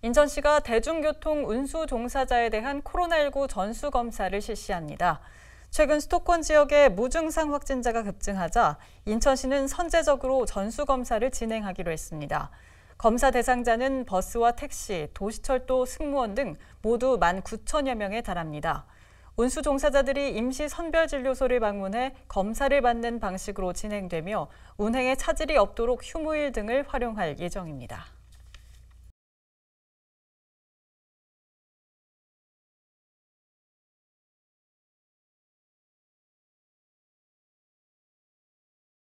인천시가 대중교통 운수 종사자에 대한 코로나19 전수검사를 실시합니다. 최근 수도권 지역에 무증상 확진자가 급증하자 인천시는 선제적으로 전수검사를 진행하기로 했습니다. 검사 대상자는 버스와 택시, 도시철도 승무원 등 모두 1만 9천여 명에 달합니다. 운수 종사자들이 임시 선별진료소를 방문해 검사를 받는 방식으로 진행되며 운행에 차질이 없도록 휴무일 등을 활용할 예정입니다.